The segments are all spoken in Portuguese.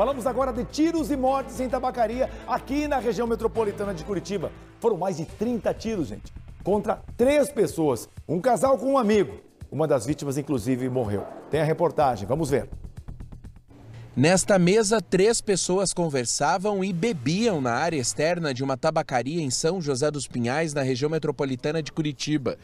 Falamos agora de tiros e mortes em tabacaria aqui na região metropolitana de Curitiba. Foram mais de 30 tiros, gente, contra três pessoas, um casal com um amigo. Uma das vítimas, inclusive, morreu. Tem a reportagem, vamos ver. Nesta mesa, três pessoas conversavam e bebiam na área externa de uma tabacaria em São José dos Pinhais, na região metropolitana de Curitiba.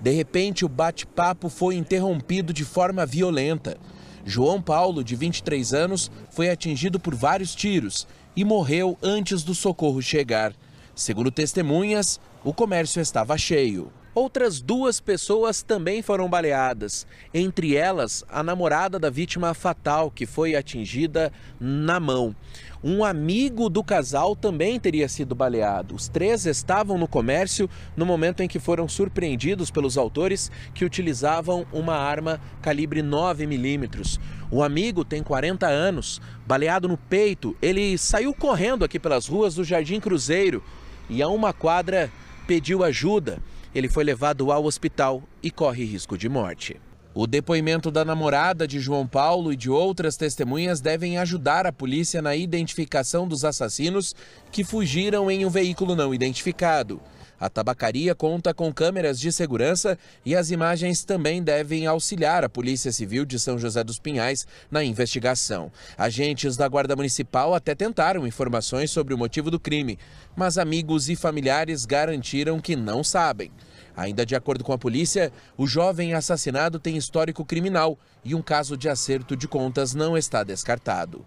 De repente, o bate-papo foi interrompido de forma violenta. João Paulo, de 23 anos, foi atingido por vários tiros e morreu antes do socorro chegar. Segundo testemunhas, o comércio estava cheio. Outras duas pessoas também foram baleadas, entre elas a namorada da vítima fatal, que foi atingida na mão. Um amigo do casal também teria sido baleado. Os três estavam no comércio no momento em que foram surpreendidos pelos autores que utilizavam uma arma calibre 9 milímetros. O amigo tem 40 anos, baleado no peito. Ele saiu correndo aqui pelas ruas do Jardim Cruzeiro e a uma quadra pediu ajuda. Ele foi levado ao hospital e corre risco de morte. O depoimento da namorada de João Paulo e de outras testemunhas devem ajudar a polícia na identificação dos assassinos que fugiram em um veículo não identificado. A tabacaria conta com câmeras de segurança e as imagens também devem auxiliar a Polícia Civil de São José dos Pinhais na investigação. Agentes da Guarda Municipal até tentaram informações sobre o motivo do crime, mas amigos e familiares garantiram que não sabem. Ainda de acordo com a polícia, o jovem assassinado tem histórico criminal e um caso de acerto de contas não está descartado.